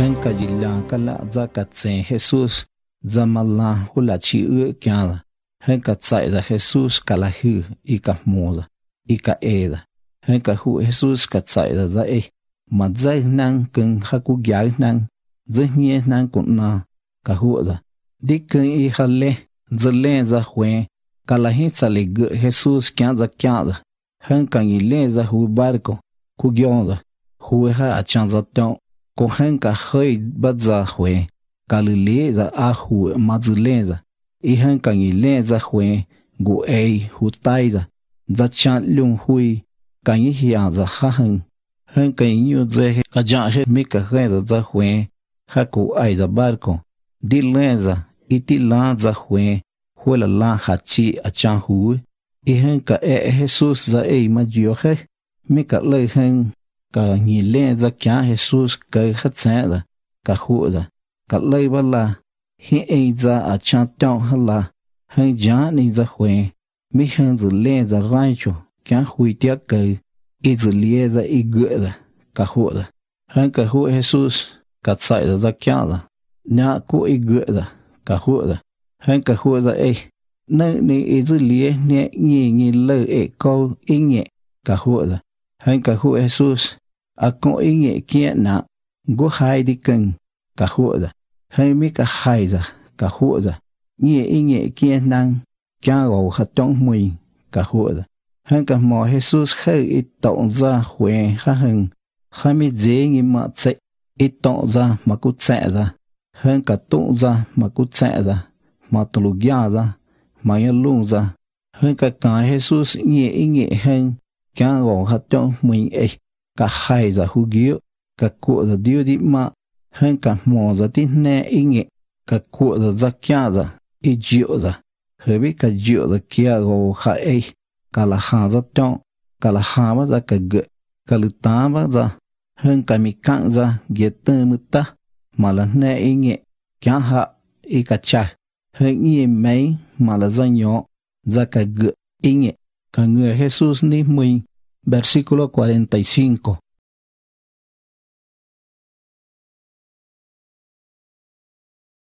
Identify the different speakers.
Speaker 1: ben ka jilla ka la za ka tsen Jesus zamalla hula chi u kya la hen ka tsa za Jesus ka la hu i ka moda i ka eda hen ka hu Jesus ka tsa za za e ma za nan kan ha ku gya nan zhe nie nan ku na ka hu za di kan i ha le za le za hwe ka la hi tsa le ge Jesus kya za kya la hen ka ni le za hu barko ku gyo za hu ha cha za tong Kohen ka khơi bắt ra khỏe, ka lư lê ra a mà dư lê ra. Y hân ka nghi lê ra khỏe, gu ei hù tay ra. Ra chán lung hui, ka nghi hiya ra khá hân. Hân ka nhu dê ka jan hê mi ka khê ra ra khỏe, ha ku ai ra barco. Di lê ra, iti la ra khỏe, khue la la hạ chi a chan hù. Y hân ka e Jesus ra ei ma dìo khê, mi ka lê hân ka à, ni le za kya Jesus ka khatsa da ka khu da ka lai bala hi e za a cha ta hala hay ja ni za khwe mi han zu le za rai chu kya hui tia ka i zu le za i gu da ka khu da hay ka khu Jesus ka tsa da za kya da nya ku i gu da ka khu da hay ka khu za e nơi này ý dữ lý nhẹ nhẹ nhẹ lời ế câu ý nhẹ cả hộ là hay cả hộ Jesus akon inge kiena go haidi kan kahuda haimi ka haiza kahuda nie inge kienan kyago hatong mui kahuda hanka mo jesus ha itong za hwe ha hang hami zengi ma tse itong za makutse za hanka tong za makutse za matulugya za mayalung za hanka ka jesus nie inge hang kyago hatong mui eh ka jai za jugio ka kuo za dio di ma hen ka mo za ti ne inge ka kuo za za kya za i jio za hebi ka jio za kia go ha ei ka la ha za tong ka la ha ba za ka g ka lu ta ba za hen ka mi kang za ge te mu ta ma la ne inge kya ha i ka cha hen i mei ma la za nyo za ka g inge ka người Jesus ni mình versículo 45.